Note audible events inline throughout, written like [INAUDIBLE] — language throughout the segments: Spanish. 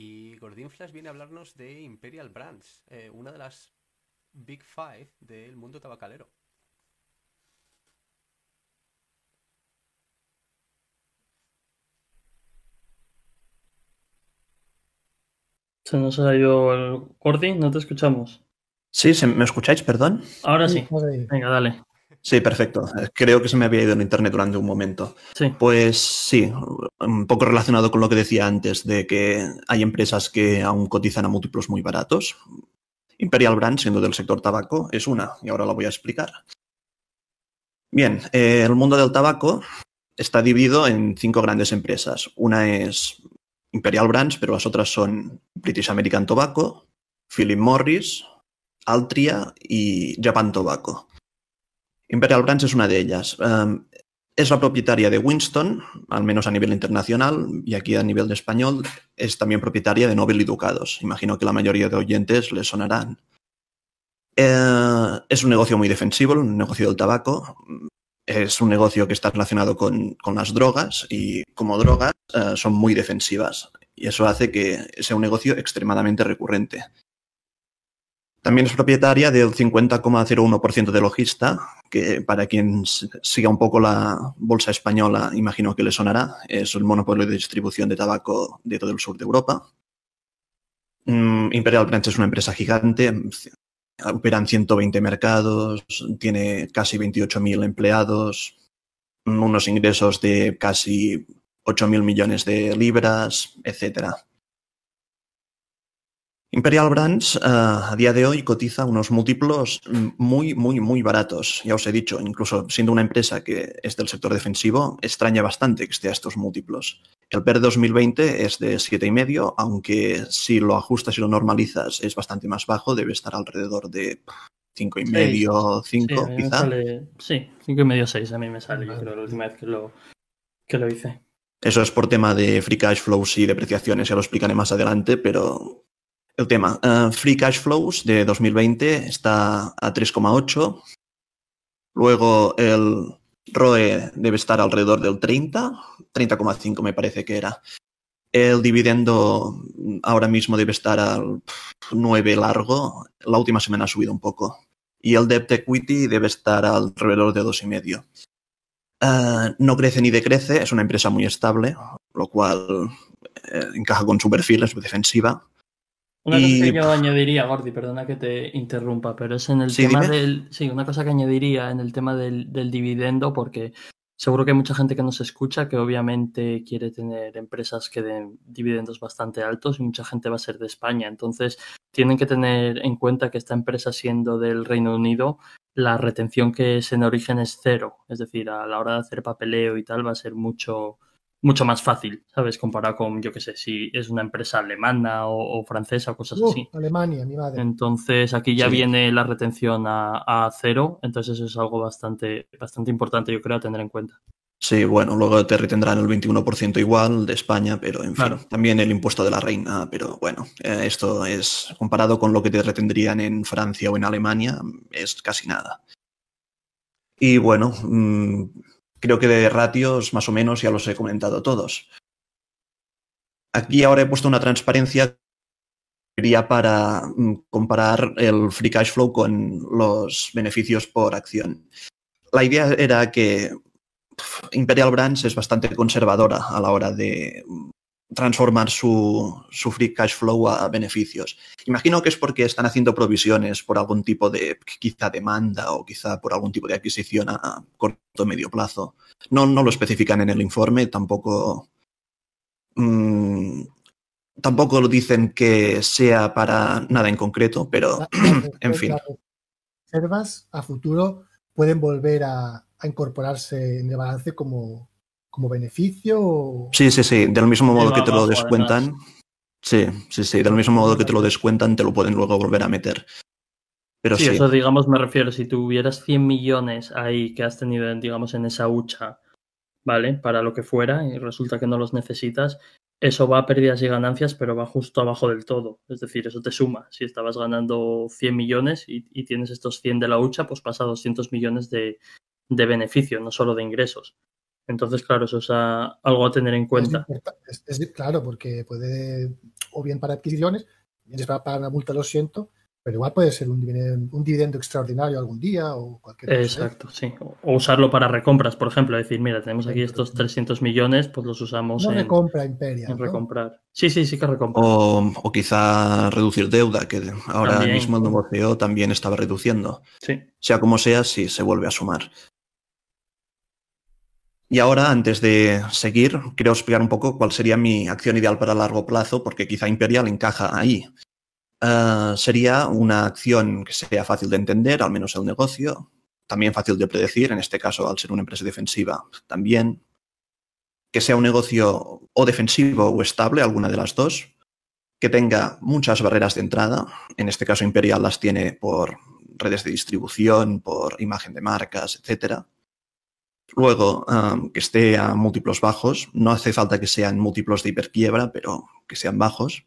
Y Gordín Flash viene a hablarnos de Imperial Brands, eh, una de las Big Five del mundo tabacalero. Se nos ha ido el Gordín, no te escuchamos. Sí, ¿me escucháis? Perdón. Ahora sí. Venga, dale. Sí, perfecto. Creo que se me había ido en internet durante un momento. Pues sí, un poco relacionado con lo que decía antes, de que hay empresas que aún cotizan a múltiplos muy baratos. Imperial Brands, siendo del sector tabaco, es una, y ahora la voy a explicar. Bien, eh, el mundo del tabaco está dividido en cinco grandes empresas. Una es Imperial Brands, pero las otras son British American Tobacco, Philip Morris, Altria y Japan Tobacco. Imperial Brands es una de ellas. Em, es la propietaria de Winston, al menos a nivel internacional, y aquí a nivel de español es también propietaria de Nobel y Ducados. Imagino que la mayoría de oyentes le sonarán. Eh, es un negocio muy defensivo, un negocio del tabaco. Es un negocio que está relacionado con, las drogas y como drogas eh, son muy defensivas. Y eso hace que sea un negocio extremadamente recurrente. También es propietaria del 50,01% de Logista, que para quien siga un poco la bolsa española, imagino que le sonará. Es el monopolio de distribución de tabaco de todo el sur de Europa. Mm, Imperial Brands es una empresa gigante, operan 120 mercados, tiene casi 28.000 empleados, mm, unos ingresos de casi 8.000 millones de libras, etcétera. Imperial Brands eh, a día de hoy cotiza unos múltiplos muy, muy, muy baratos. Ya os he dicho, incluso siendo una empresa que es del sector defensivo, extraña bastante que esté a estos múltiplos. El PER 2020 es de 7,5, aunque si lo ajustas y lo normalizas es bastante más bajo, debe estar alrededor de 5,5, 5 quizá. cinco. sí, 5,5, 6 a mí me sale, creo, la última vez lo, que lo hice. Eso es por tema de free cash flows y depreciaciones, ya lo explicaré más adelante, pero el tema, eh, Free Cash Flows de 2020 está a 3,8. Luego el ROE debe estar alrededor del 30, 30,5 me parece que era. El dividendo ahora mismo debe estar al 9 largo. La última semana ha subido un poco. Y el debt equity debe estar alrededor de 2,5. Eh, no crece ni decrece, es una empresa muy estable, lo cual eh, encaja con su perfil, es defensiva. Una cosa que yo añadiría, Gordi, perdona que te interrumpa, pero es en el tema del. Sí, una cosa que añadiría en el tema del, del dividendo, porque seguro que hay mucha gente que nos escucha que obviamente quiere tener empresas que den dividendos bastante altos y mucha gente va a ser de España. Entonces, tienen que tener en cuenta que esta empresa siendo del Reino Unido, la retención que es en origen es cero. Es decir, a la hora de hacer papeleo y tal va a ser mucho, mucho más fácil, ¿sabes? Comparado con, yo qué sé, si es una empresa alemana o, francesa o cosas así. Alemania, mi madre. Entonces, aquí ya viene la retención a, cero, entonces eso es algo bastante, bastante importante, yo creo, a tener en cuenta. Sí, bueno, luego te retendrán el 21% igual de España, pero en claro. fin, también el impuesto de la reina, pero bueno, eh, esto es comparado con lo que te retendrían en Francia o en Alemania, es casi nada. Y bueno, mm, Creo que de ratios más o menos ya los he comentado todos. Aquí ahora he puesto una transparencia sería para mm, comparar el free cash flow con los beneficios por acción. La idea era que Imperial Brands es bastante conservadora a la hora de transformar su, su, free cash flow a beneficios. Imagino que es porque están haciendo provisiones por algún tipo de quizá demanda o quizá por algún tipo de adquisición a corto o medio plazo. No, no lo especifican en el informe, tampoco, mm, tampoco lo dicen que sea para nada en concreto, pero [CLEARS THROAT] en fin. Reservas a futuro pueden volver a incorporarse en el balance como, como beneficio. Sí, sí, sí. Del mismo modo que te lo descuentan. Sí, sí, sí. Del mismo modo que te lo descuentan, te lo pueden luego volver a meter. Pero sí, sí. eso digamos me refiero, si tuvieras 100 millones ahí que has tenido, digamos, en esa hucha, ¿vale? Para lo que fuera y resulta que no los necesitas, eso va a pérdidas y ganancias, pero va justo abajo del todo. Es decir, eso te suma. Si estabas ganando 100 millones y, tienes estos 100 de la hucha, pues pasa a 200 millones de, de beneficio, no solo de ingresos. Entonces, claro, eso es ah, algo a tener en cuenta. Es, claro, porque puede, o bien para adquisiciones, bien va para pagar una multa, lo siento, pero igual puede ser un dividendo, extraordinario algún día o cualquier cosa. ¿eh? Exacto, sí. O, usarlo para recompras, por ejemplo. Decir, mira, tenemos aquí estos 300 millones, pues los usamos no en... recompra, Imperia. recomprar. Sí, sí, sí que recompra. O, quizá reducir deuda, que ahora mismo el nuevo CEO también estaba reduciendo. Sí. Sea como sea, sí, se vuelve a sumar. Y ahora, antes de seguir, quiero explicar un poco cuál sería mi acción ideal para largo plazo, porque quizá Imperial encaja ahí. Ah, sería una acción que sea fácil de entender, al menos el negocio, también fácil de predecir, en este caso al ser una empresa defensiva también, que sea un negocio o defensivo o estable, alguna de las dos, que tenga muchas barreras de entrada, en este caso Imperial las tiene por redes de distribución, por imagen de marcas, etcétera Luego, um, que esté a múltiplos bajos, no hace falta que sean múltiplos de hiperquiebra, pero que sean bajos,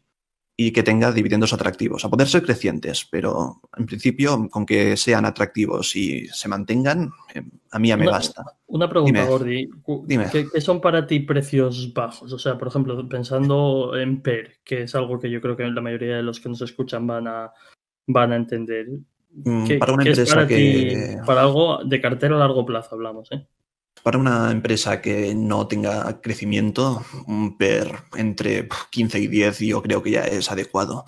y que tenga dividendos atractivos. A poder ser crecientes, pero en principio, con que sean atractivos y se mantengan, em, a mí ya me basta. Una pregunta, Gordi. Dime. ¿Qué, son para ti precios bajos? O sea, por ejemplo, pensando en PER, que es algo que yo creo que la mayoría de los que nos escuchan van a, van a entender. Mm, ¿Qué, para para para algo de cartera a largo plazo hablamos, ¿eh? Para una empresa que no tenga crecimiento, un PER entre 15 y 10 yo creo que ya es adecuado.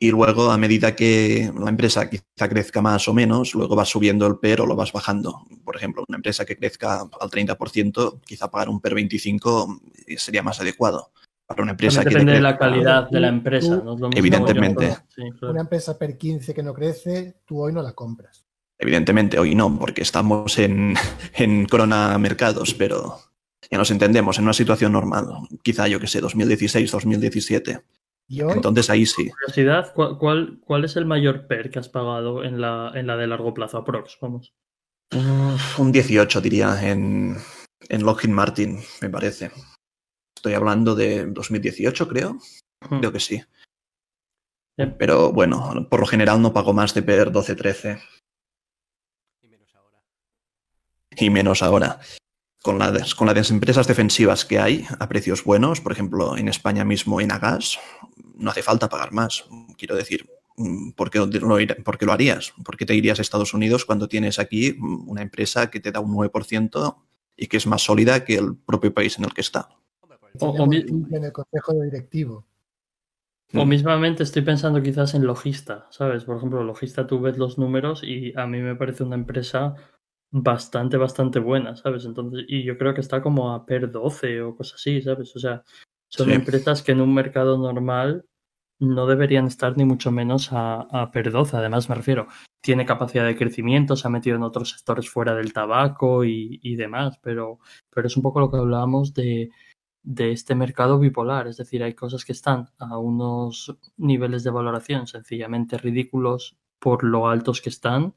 Y luego, a medida que la empresa quizá crezca más o menos, luego vas subiendo el PER o lo vas bajando. Por ejemplo, una empresa que crezca al 30%, quizá pagar un PER 25 sería más adecuado. Para una empresa depende que de la calidad de la empresa. evidentemente. Una empresa PER 15 que no crece, tú hoy no la compras. Evidentemente, hoy no, porque estamos en, [LAUGHS] corona mercados, pero ya nos entendemos en una situación normal. Quizá, yo que sé, 2016, 2017. Entonces ahí sí. Curiosidad, ¿cuál, es el mayor PER que has pagado en la, de largo plazo, aprox? Vamos. un 18, diría, en, en Lockheed Martin, me parece. Estoy hablando de 2018, creo. Creo que sí. Pero bueno, por lo general no pago más de PER 12-13 y menos ahora. Con las, con las empresas defensivas que hay a precios buenos, por ejemplo, en España mismo en Agas, no hace falta pagar más. Quiero decir, mm, ¿por qué, lo, qué lo harías? ¿Por qué te irías a Estados Unidos cuando tienes aquí mm, una empresa que te da un 9% y que es más sólida que el propio país en el que está? O, o, en el consejo directivo. O mm. mismamente estoy pensando quizás en Logista, ¿sabes? Por ejemplo, Logista tú ves los números y a mí me parece una empresa bastante, bastante buena, ¿sabes? Entonces, y yo creo que está como a per 12 o cosas así, ¿sabes? O sea, son empresas que en un mercado normal no deberían estar ni mucho menos a, a per 12, además me refiero, tiene capacidad de crecimiento, se ha metido en otros sectores fuera del tabaco y, y demás, pero, pero es un poco lo que hablábamos de, de este mercado bipolar, es decir, hay cosas que están a unos niveles de valoración sencillamente ridículos por lo altos que están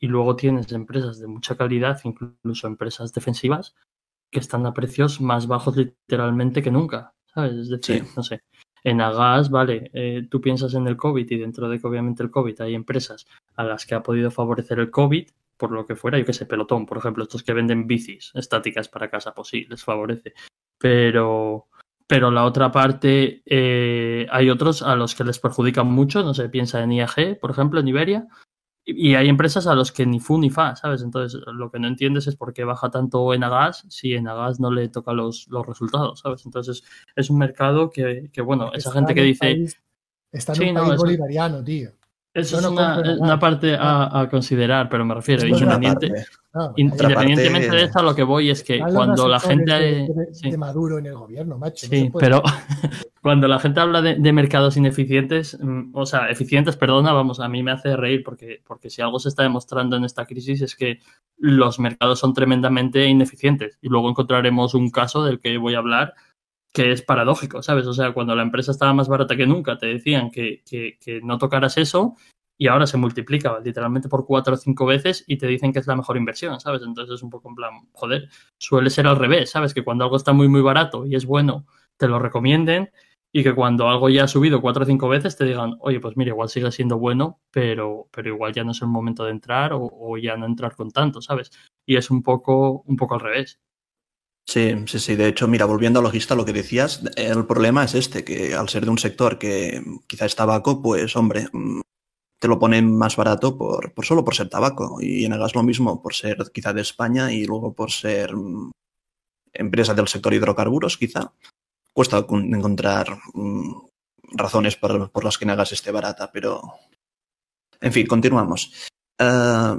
y luego tienes empresas de mucha calidad, incluso empresas defensivas, que están a precios más bajos literalmente que nunca, ¿sabes? Es decir, no sé, en Agas, vale, eh, tú piensas en el COVID y dentro de que obviamente el COVID hay empresas a las que ha podido favorecer el COVID, por lo que fuera, yo que sé, pelotón, por ejemplo, estos que venden bicis estáticas para casa, pues sí, les favorece. Pero, pero la otra parte, eh, hay otros a los que les perjudican mucho, no sé, piensa en IAG, por ejemplo, en Iberia, y, hay empresas a los que ni fu ni fa, ¿sabes? Entonces, lo que no entiendes es por qué baja tanto en Agas si en Agas no le toca los, los resultados, ¿sabes? Entonces, es un mercado que, que bueno, esa gente que dice... está en bolivariano, tío. Eso es una, parte a, considerar, pero me refiero, independientemente de eso lo que voy es que cuando la gente... De, Maduro en el gobierno, macho. Sí, pero, [LAUGHS] cuando la gente habla de, mercados ineficientes, mm, o sea, eficientes, perdona, vamos, a mí me hace reír porque, porque si algo se está demostrando en esta crisis es que los mercados son tremendamente ineficientes. Y luego encontraremos un caso del que voy a hablar que es paradójico, ¿sabes? O sea, cuando la empresa estaba más barata que nunca, te decían que, que, que no tocaras eso y ahora se multiplica literalmente por cuatro o cinco veces y te dicen que es la mejor inversión, ¿sabes? Entonces es un poco en plan, joder, suele ser al revés, ¿sabes? Que cuando algo está muy, muy barato y es bueno, te lo recomienden y que cuando algo ya ha subido cuatro o cinco veces te digan, oye, pues mira, igual sigue siendo bueno, pero, pero igual ya no es el momento de entrar o, ya no entrar con tanto, ¿sabes? Y es un poco, un poco al revés. Sí, sí, sí. De hecho, mira, volviendo a logista, lo que decías, el problema es este, que al ser de un sector que quizá es tabaco, pues hombre, mm, te lo ponen más barato por, por solo por ser tabaco. Y en el gas lo mismo, por ser quizá de España y luego por ser mm, empresa del sector hidrocarburos, quizá cuesta encontrar mm, razones por, las que Nagas este barata, pero... En fin, continuamos. Eh,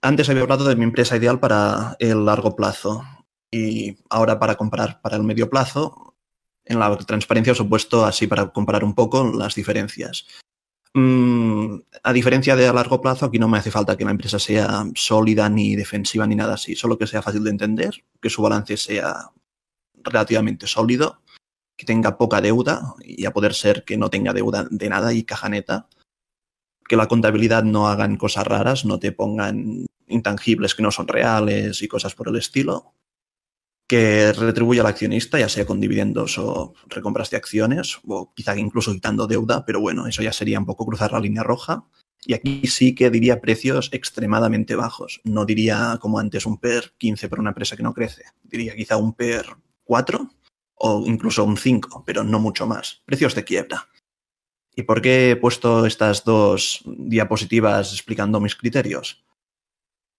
antes había hablado de mi empresa ideal para el largo plazo y ahora para comparar para el medio plazo, en la transparencia os he puesto así para comparar un poco las diferencias. Mm, a diferencia de a largo plazo, aquí no me hace falta que la empresa sea sólida ni defensiva ni nada así, solo que sea fácil de entender, que su balance sea relativamente sólido que tenga poca deuda y a poder ser que no tenga deuda de nada y caja neta. Que la contabilidad no hagan cosas raras, no te pongan intangibles que no son reales y cosas por el estilo. Que retribuya al accionista, ya sea con dividendos o recompras de acciones, o quizá incluso quitando deuda, pero bueno, eso ya sería un poco cruzar la línea roja. Y aquí sí que diría precios extremadamente bajos. No diría como antes un PER 15 para una empresa que no crece. Diría quizá un PER 4 o incluso un 5, pero no mucho más. Precios de quiebra. ¿Y por qué he puesto estas dos diapositivas explicando mis criterios?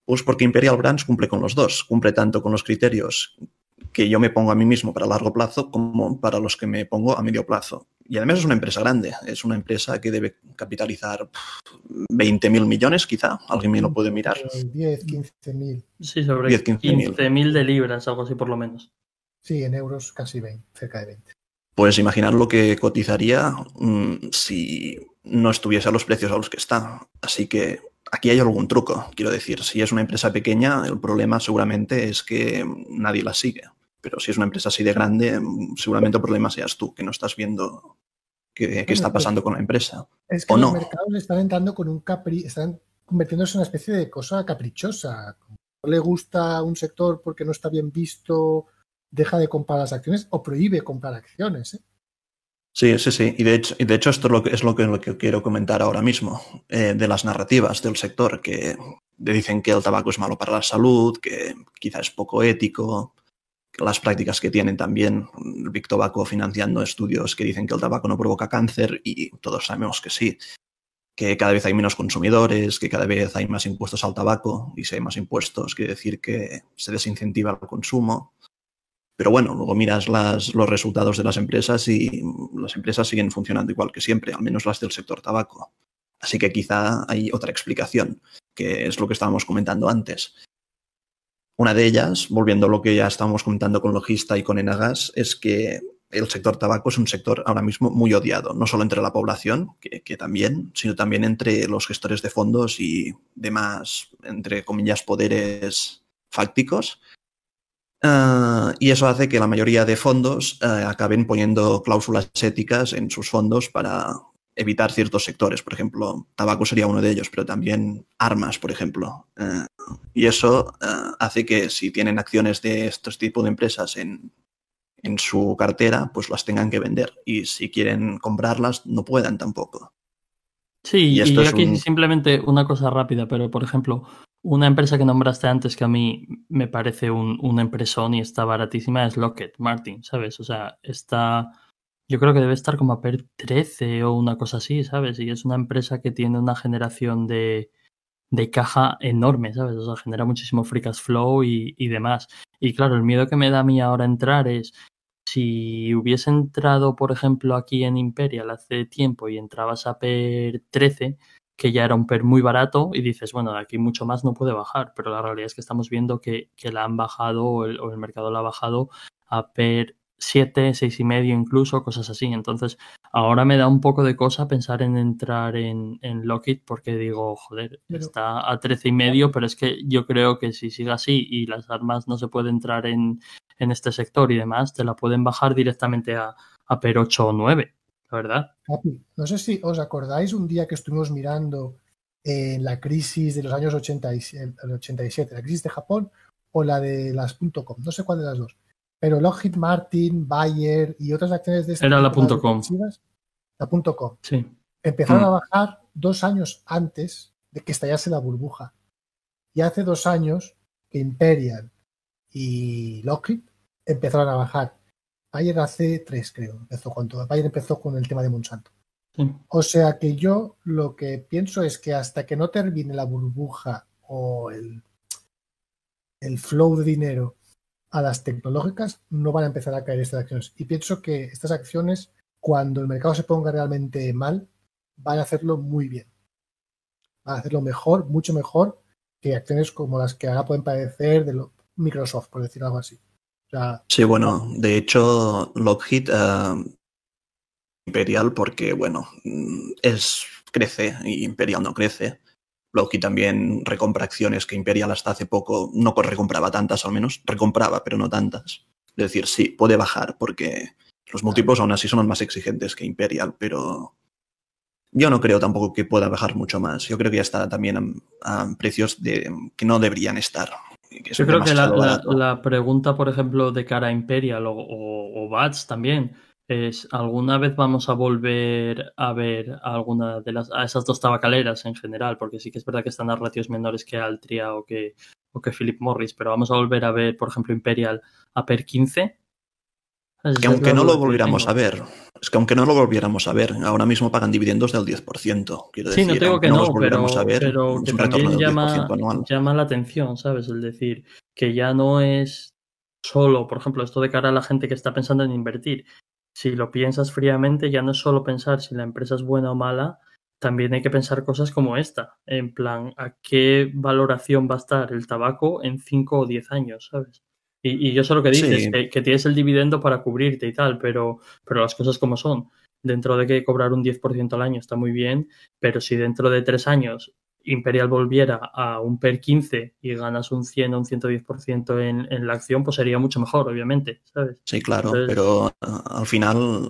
Pues porque Imperial Brands cumple con los dos, cumple tanto con los criterios que yo me pongo a mí mismo para largo plazo como para los que me pongo a medio plazo. Y además es una empresa grande, es una empresa que debe capitalizar 20.000 mil millones quizá, alguien me lo puede mirar. 10, 15.000. Sí, sobre 15.000 mil de libras, algo así por lo menos. Sí, en euros casi 20, cerca de 20. Pues imaginar lo que cotizaría mm, si no estuviese a los precios a los que está. Así que aquí hay algún truco, quiero decir. Si es una empresa pequeña, el problema seguramente es que nadie la sigue. Pero si es una empresa así de grande, seguramente el problema seas tú, que no estás viendo qué, está pues pasando con la empresa. Es que los mercados están entrando con un capri están convirtiéndose en una especie de cosa caprichosa. No le gusta un sector porque no está bien visto deja de comprar las acciones o prohíbe comprar acciones. ¿eh? Sí, sí, sí. Y de hecho, y de hecho esto es lo que, es lo que, quiero comentar ahora mismo, eh, de las narrativas del sector, que dicen que el tabaco es malo para la salud, que quizás es poco ético, las prácticas que tienen también, el Tobacco financiando estudios que dicen que el tabaco no provoca cáncer y todos sabemos que sí, que cada vez hay menos consumidores, que cada vez hay más impuestos al tabaco y si hay más impuestos quiere decir que se desincentiva el consumo. Pero bueno, luego miras los resultados de las empresas y las empresas siguen funcionando igual que siempre, al menos las del sector tabaco. Así que quizá hay otra explicación, que es lo que estábamos comentando antes. Una de ellas, volviendo a lo que ya estábamos comentando con Logista y con Enagas, es que el sector tabaco es un sector ahora mismo muy odiado, no solo entre la población, que, que, también, sino también entre los gestores de fondos y demás, entre comillas, poderes fácticos Ah, y eso hace que la mayoría de fondos eh, acaben poniendo cláusulas éticas en sus fondos para evitar ciertos sectores. Por ejemplo, tabaco sería uno de ellos, pero también armas, por ejemplo. Eh, y eso eh, hace que si tienen acciones de estos tipo de empresas en, su cartera, pues las tengan que vender. Y si quieren comprarlas, no puedan tampoco. Sí, y, esto aquí simplemente una cosa rápida, pero por ejemplo, una empresa que nombraste antes que a mí me parece un, una empresón y está baratísima es Lockheed Martin, ¿sabes? O sea, está... Yo creo que debe estar como a PER 13 o una cosa así, ¿sabes? Y es una empresa que tiene una generación de, de caja enorme, ¿sabes? O sea, genera muchísimo free cash flow y, y, demás. Y claro, el miedo que me da a mí ahora entrar es si hubiese entrado, por ejemplo, aquí en Imperial hace tiempo y entrabas a PER 13, que ya era un PER muy barato y dices, bueno, de aquí mucho más no puede bajar, pero la realidad es que estamos viendo que, la han bajado o el, mercado la ha bajado a PER 7, 6 y medio incluso, cosas así. Entonces, ahora me da un poco de cosa pensar en entrar en, en Lockit porque digo, joder, está a 13 y medio, pero es que yo creo que si sigue así y las armas no se puede entrar en, este sector y demás, te la pueden bajar directamente a, a PER 8 o 9 verdad. No sé si os acordáis un día que estuvimos mirando en eh, la crisis de los años 80 y, 87, la crisis de Japón o la de las .com, no sé cuál de las dos. Pero Lockheed Martin, Bayer y otras acciones de... esta Era la .com. La .com. Sí. Empezaron a mm. bajar dos años antes de que estallase la burbuja. Y hace dos años que Imperial y Lockheed empezaron a bajar ayer hace tres, creo, empezó con todo. empezó con el tema de Monsanto. O sea que yo lo que pienso es que hasta que no termine la burbuja o el, el flow de dinero a las tecnológicas, no van a empezar a caer estas acciones. Y pienso que estas acciones, cuando el mercado se ponga realmente mal, van a hacerlo muy bien. Van a hacerlo mejor, mucho mejor que acciones como las que ahora pueden parecer de Microsoft, por decir algo así sí, bueno, de hecho, Lockheed eh, Imperial, porque bueno, mm, es crece y Imperial no crece. Lockheed también recompra acciones que Imperial hasta hace poco no recompraba tantas, al menos recompraba, pero no tantas. Es decir, sí, puede bajar porque los múltiplos aún así son más exigentes que Imperial, pero yo no creo tampoco que pueda bajar mucho más. Yo creo que ya está también a, precios que no deberían estar. Yo creo que la, pregunta, por ejemplo, de cara a Imperial o, o, Bats también, es ¿alguna vez vamos a volver a ver a alguna de las a esas dos tabacaleras en general? Porque sí que es verdad que están a ratios menores que Altria o que, o que Philip Morris, pero vamos a volver a ver, por ejemplo, Imperial a per 15 que aunque no lo volviéramos a ver, es que aunque no lo volviéramos a ver, ahora mismo pagan dividendos del 10%. Quiero decir, no tengo que no, pero, a ver, pero también llama, llama la atención, ¿sabes? El decir, que ya no es solo, por ejemplo, esto de cara a la gente que está pensando en invertir. Si lo piensas fríamente, ya no es solo pensar si la empresa es buena o mala, también hay que pensar cosas como esta, en plan, ¿a qué valoración va a estar el tabaco en 5 o 10 años, ¿sabes? Y, yo sé lo que dices, que, tienes el dividendo para cubrirte y tal, pero, pero las cosas como son. Dentro de que cobrar un 10% al año está muy bien, pero si dentro de tres años Imperial volviera a un PER 15 y ganas un 100 o un 110% en, en la acción, pues sería mucho mejor, obviamente, ¿sabes? Sí, claro, pero eh, al final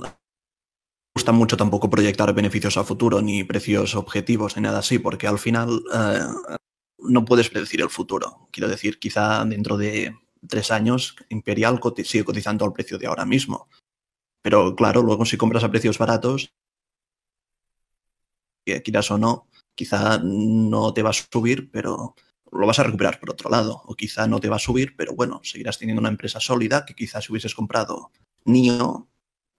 gusta mucho tampoco proyectar beneficios a futuro, ni precios objetivos, ni nada así, porque al final eh, no puedes predecir el futuro. Quiero decir, quizá dentro de tres años Imperial sigue cotizando al precio de ahora mismo. Pero claro, luego si compras a precios baratos, quieras o no, quizá no te va a subir, pero lo vas a recuperar por otro lado. O quizá no te va a subir, pero bueno, seguirás teniendo una empresa sólida que quizás si hubieses comprado NIO,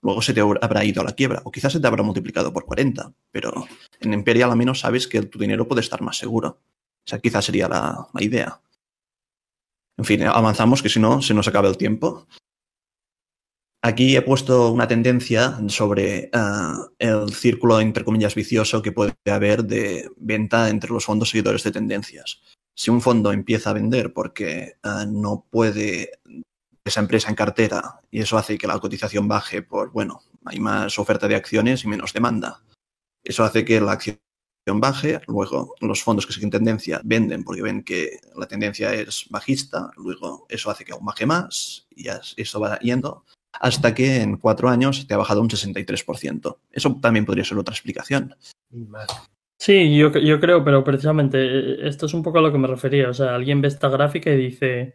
luego se te habrá ido a la quiebra. O quizás se te habrá multiplicado por 40. Pero en Imperial al menos sabes que tu dinero puede estar más seguro. O sea, quizás sería la idea. En fin, avanzamos que si no se nos acaba el tiempo. Aquí he puesto una tendencia sobre eh, el círculo, entre comillas, vicioso que puede haber de venta entre los fondos seguidores de tendencias. Si un fondo empieza a vender porque eh, no puede esa empresa en cartera y eso hace que la cotización baje por, bueno, hay más oferta de acciones y menos demanda. Eso hace que la acción baje, luego los fondos que siguen tendencia venden porque ven que la tendencia es bajista, luego eso hace que aún baje más y eso va yendo hasta que en cuatro años te ha bajado un 63%. Eso también podría ser otra explicación. Sí, yo, yo creo, pero precisamente eh, eh, esto es un poco a lo que me refería. O sea, alguien ve esta gráfica y dice,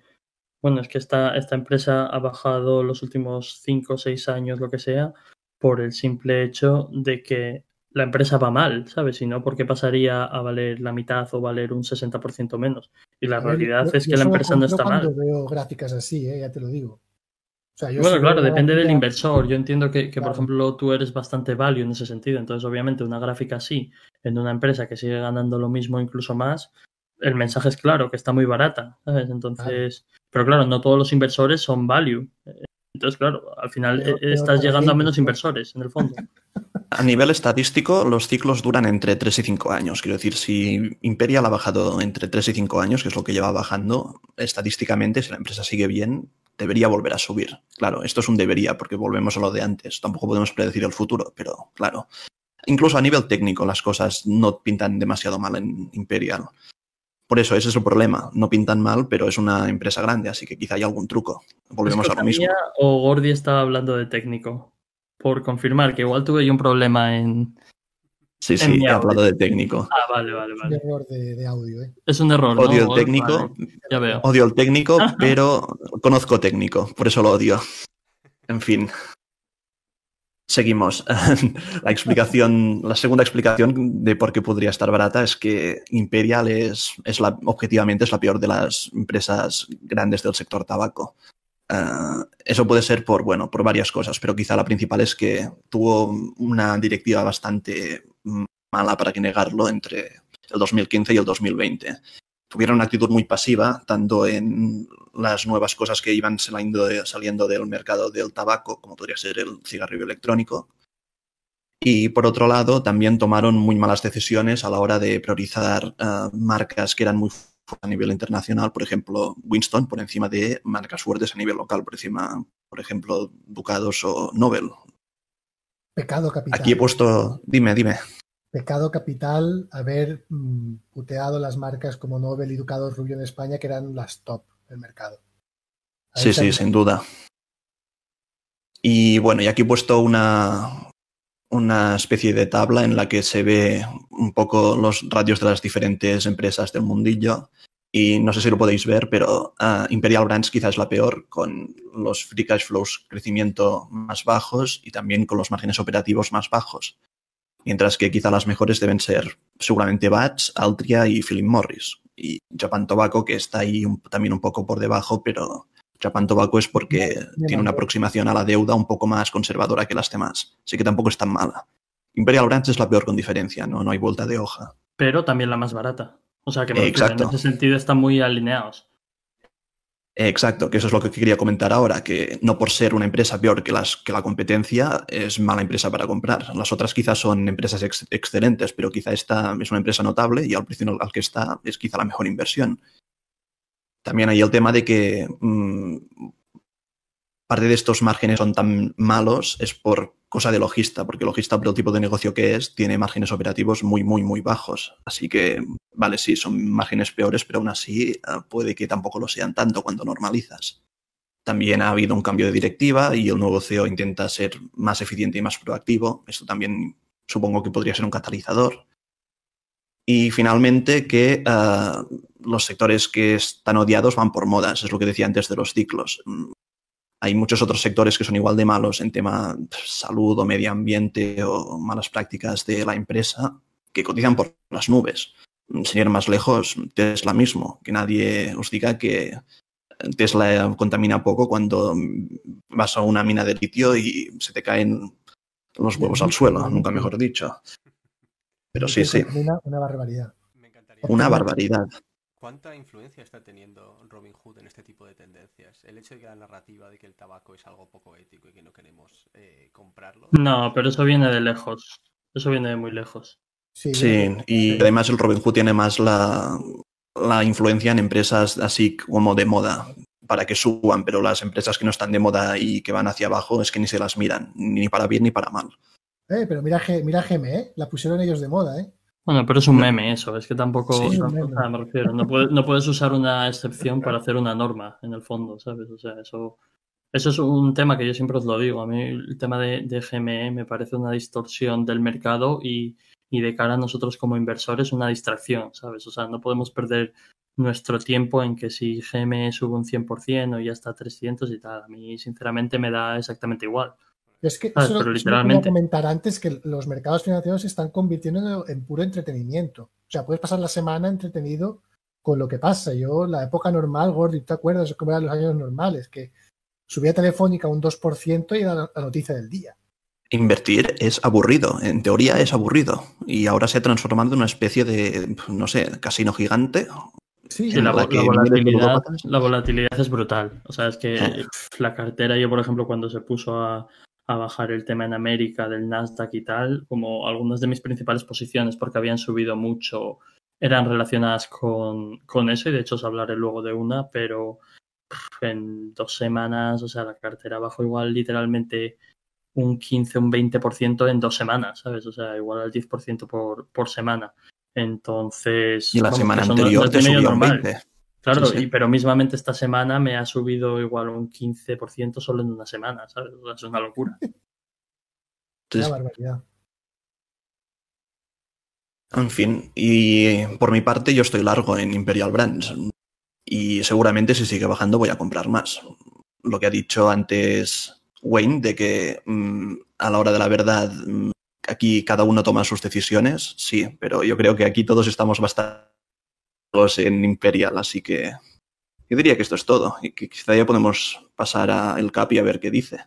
bueno, es que esta empresa ha bajado los últimos cinco o seis años, lo que sea, por el simple hecho de que la empresa va mal, ¿sabes? Si no, ¿por qué pasaría a valer la mitad o valer un 60% menos? Y la realidad es que la empresa no está mal. Yo veo gráficas así, ¿eh? ya te lo digo. bueno, claro, depende del inversor. Yo entiendo que, por ejemplo, tú eres bastante value en ese sentido. Entonces, obviamente, una gráfica así en una empresa que sigue ganando lo mismo, incluso más, el mensaje es claro, que está muy barata, ¿sabes? Entonces, pero claro, no todos los inversores son value. Entonces, claro, al final e, e, estás llegando a menos inversores, en el fondo. [LAUGHS] a nivel estadístico, los ciclos duran entre 3 y 5 años. Quiero decir, si Imperial ha bajado entre 3 y 5 años, que es lo que lleva bajando, estadísticamente, si la empresa sigue bien, debería volver a subir. Claro, esto es un debería, porque volvemos a lo de antes. Tampoco podemos predecir el futuro, pero claro. Incluso a nivel técnico, las cosas no pintan demasiado mal en Imperial. Por eso, ese es el problema. No pintan mal, pero es una empresa grande, así que quizá hay algún truco. Volvemos a lo mismo. O Gordi estaba hablando de técnico por confirmar, que igual tuve yo un problema en. Sí, sí, he hablado de técnico. Ah, vale, vale, vale. Es un error de, audio, ¿eh? Es un error. Odio ¿no? el técnico. Ya veo. Odio el técnico, [LAUGHS] pero conozco técnico, por eso lo odio. En fin. Seguimos. [LAUGHS] la explicación, la segunda explicación de por qué podría estar barata es que Imperial es, es la, objetivamente es la peor de las empresas grandes del sector tabaco. Ah, eso puede ser por, bueno, por varias cosas, pero quizá la principal es que tuvo una directiva bastante mala, para que negarlo, entre el 2015 y el 2020. Tuvieron una actitud muy pasiva, tanto en las nuevas cosas que iban saliendo, del mercado del tabaco, como podría ser el cigarrillo electrónico. Y por otro lado, también tomaron muy malas decisiones a la hora de priorizar ah, marcas que eran muy a nivel internacional, por ejemplo, Winston por encima de marcas fuertes a nivel local, por encima, por ejemplo, Ducados o Nobel. Pecado capital. Aquí he puesto, dime, dime. Pecado capital haber mm, puteado las marcas como Nobel y Ducados Rubio en España, que eran las top del mercado. sí, sí, sin duda. Y bueno, y aquí he puesto una, una especie de tabla en la que se ve un poco los radios de las diferentes empresas del mundillo. Y no sé si lo podéis ver, pero ah, Imperial Brands quizás es la peor, con los free cash flows crecimiento más bajos y también con los márgenes operativos más bajos. Mientras que quizá las mejores deben ser seguramente Bats, Altria y Philip Morris. Y Japan Tobacco, que está ahí también un poco por debajo, pero Chapán Tobacco es porque tiene una aproximación a la deuda un poco más conservadora que las demás, así que tampoco es tan mala. Imperial Branch es la peor con diferencia, no, no hay vuelta de hoja. Pero también la más barata. O sea que en ese sentido están muy alineados. exacto, que eso es lo que quería comentar ahora, que no por ser una empresa peor que, las, que la competencia es mala empresa para comprar. Las otras quizás son empresas excelentes, pero quizá esta es una empresa notable y al precio al que está es quizá la mejor inversión. También hay el tema de que mm, parte de estos márgenes son tan malos es por cosa de logista, porque logista, por el tipo de negocio que es, tiene márgenes operativos muy, muy, muy bajos. Así que, vale, sí, son márgenes peores, pero aún así ah, puede que tampoco lo sean tanto cuando normalizas. También ha habido un cambio de directiva y el nuevo CEO intenta ser más eficiente y más proactivo. Esto también supongo que podría ser un catalizador. Y finalmente que ah, los sectores que están odiados van por modas, es lo que decía antes de los ciclos. Mm, hay muchos otros sectores que son igual de malos en tema salud o medio ambiente o malas prácticas de la empresa que cotizan por las nubes. Mm, sin ir más lejos, Tesla mismo, que nadie os diga que Tesla contamina poco cuando vas a una mina de litio y se te caen los huevos al suelo, nunca mejor dicho. Pero sí, sí. Una, una barbaridad. Una barbaridad. ¿Cuánta influencia está teniendo Robin Hood en este tipo de tendencias? El hecho de que la narrativa de que el tabaco es algo poco ético y que no queremos eh, comprarlo. No, pero eso viene de lejos. Eso viene de muy lejos. Sí, sí y además el Robin Hood tiene más la, influencia en empresas así como de moda para que suban, pero las empresas que no están de moda y que van hacia abajo es que ni se las miran, ni para bien ni para mal. Eh, pero mira, mira GME, eh, la pusieron ellos de moda, ¿eh? Bueno, pero es un meme eso, es que tampoco me refiero, no, puedes usar una excepción para hacer una norma en el fondo, ¿sabes? O sea, eso, eso es un tema que yo siempre os lo digo. A mí el tema de, GME e me parece una distorsión del mercado y, y de cara a nosotros como inversores una distracción, ¿sabes? O sea, no podemos perder nuestro tiempo en que si GME sube un 100% o ya está 300 y tal. A mí, sinceramente, me da exactamente igual. Es que ah, eso comentar antes que los mercados financieros se están convirtiendo en puro entretenimiento. O sea, puedes pasar la semana entretenido con lo que pasa. Yo, la época normal, Gordy, ¿te acuerdas? Como eran los años normales, que subía telefónica un 2% y era la noticia del día. Invertir es aburrido, en teoría es aburrido, y ahora se ha transformado en una especie de, no sé, casino gigante. Sí, la, volatilidad, es brutal. O sea, es que la cartera, yo por ejemplo, cuando se puso a, a bajar el tema en América del Nasdaq y tal, como algunas de mis principales posiciones porque habían subido mucho, eran relacionadas con, eso y de hecho os hablaré luego de una, pero en dos semanas, o sea, la cartera bajó igual literalmente un 15, un 20% en dos semanas, ¿sabes? O sea, igual al 10% por, por semana. Entonces... Y la semana anterior te subió normal. 20. Claro, pero mismamente esta semana me ha subido igual un 15% solo en una semana, ¿sabes? es una locura. Es una barbaridad. En fin, y por mi parte yo estoy largo en Imperial Brands y seguramente si sigue bajando voy a comprar más. Lo que ha dicho antes Wayne de que mm, a la hora de la verdad mm, aquí cada uno toma sus decisiones, sí, pero yo creo que aquí todos estamos bastante en Imperial, así que yo diría que esto es todo y que quizá ya podemos pasar a el Capi a ver qué dice.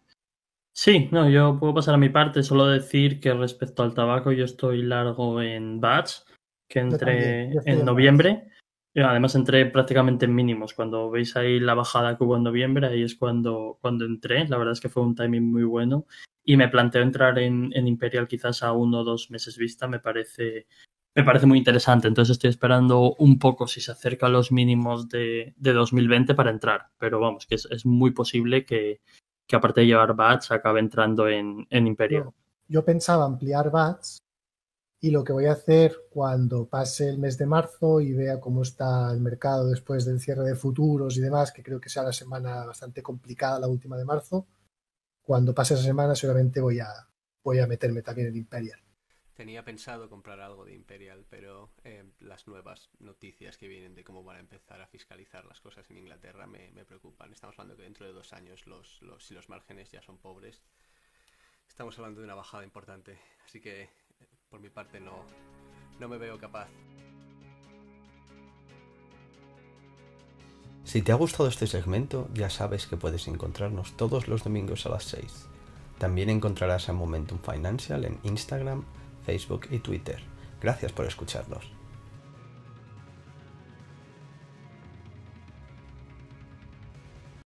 Sí, no, yo puedo pasar a mi parte, solo decir que respecto al tabaco yo estoy largo en Bats, que entré en noviembre. Eh, además entré prácticamente en mínimos. Cuando veis ahí la bajada que hubo en noviembre, ahí es cuando, cuando entré. La verdad es que fue un timing muy bueno. Y me planteo entrar en, en Imperial quizás a uno o dos meses vista. Me parece me parece muy interesante. Entonces estoy esperando un poco si se acerca a los mínimos de, de 2020 para entrar. Pero vamos, que es, muy posible que, aparte de llevar bats acabe entrando en, Imperial. Yo, pensaba ampliar bats y lo que voy a hacer cuando pase el mes de marzo y vea cómo está el mercado después del cierre de futuros y demás, que creo que sea la semana bastante complicada, la última de marzo, cuando pase esa semana seguramente voy a, voy a meterme también en Imperial. Tenía pensado comprar algo de Imperial, pero eh, las nuevas noticias que vienen de cómo van a empezar a fiscalizar las cosas en Inglaterra me, preocupan. Estamos hablando que dentro de dos años, si los márgenes ya son pobres, estamos hablando de una bajada importante. Así que, eh, por mi parte, no, no me veo capaz. Si te ha gustado este segmento, ya sabes que puedes encontrarnos todos los domingos a las 6. También encontrarás a Momentum Financial en Instagram, Facebook y Twitter. Gracias por escucharnos.